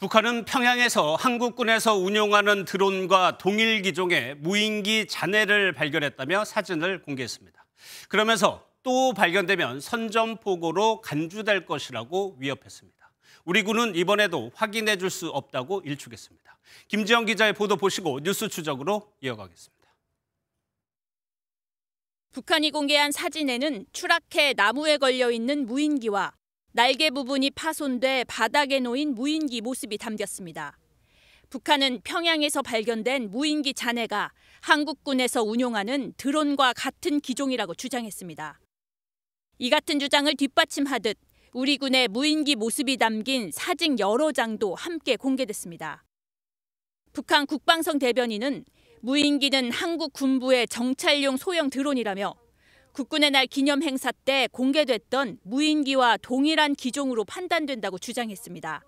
북한은 평양에서 한국군에서 운용하는 드론과 동일 기종의 무인기 잔해를 발견했다며 사진을 공개했습니다. 그러면서 또 발견되면 선전포고로 간주될 것이라고 위협했습니다. 우리 군은 이번에도 확인해 줄 수 없다고 일축했습니다. 김지영 기자의 보도 보시고 뉴스 추적으로 이어가겠습니다. 북한이 공개한 사진에는 추락해 나무에 걸려 있는 무인기와 날개 부분이 파손돼 바닥에 놓인 무인기 모습이 담겼습니다. 북한은 평양에서 발견된 무인기 잔해가 한국군에서 운용하는 드론과 같은 기종이라고 주장했습니다. 이 같은 주장을 뒷받침하듯 우리 군의 무인기 모습이 담긴 사진 여러 장도 함께 공개됐습니다. 북한 국방성 대변인은 무인기는 한국 군부의 정찰용 소형 드론이라며 국군의 날 기념 행사 때 공개됐던 무인기와 동일한 기종으로 판단된다고 주장했습니다.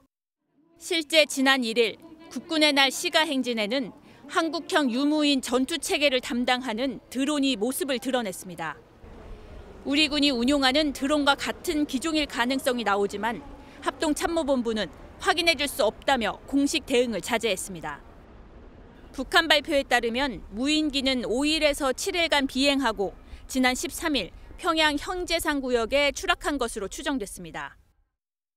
실제 지난 1일 국군의 날 시가 행진에는 한국형 유무인 전투 체계를 담당하는 드론이 모습을 드러냈습니다. 우리 군이 운용하는 드론과 같은 기종일 가능성이 나오지만 합동참모본부는 확인해 줄수 없다며 공식 대응을 자제했습니다. 북한 발표에 따르면 무인기는 5일에서 7일간 비행하고 지난 13일 평양 형제산 구역에 추락한 것으로 추정됐습니다.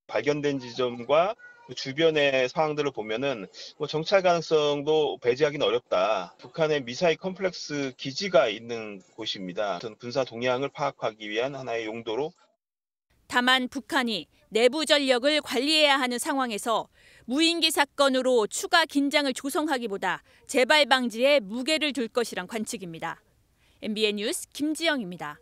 발견된 지점과 주변의 상황들을 보면은 뭐 정찰 가능성도 배제하기는 어렵다. 북한의 미사일 컴플렉스 기지가 있는 곳입니다. 어떤 군사 동향을 파악하기 위한 하나의 용도로. 다만 북한이 내부 전력을 관리해야 하는 상황에서 무인기 사건으로 추가 긴장을 조성하기보다 재발 방지에 무게를 둘 것이란 관측입니다. MBN 뉴스 김지영입니다.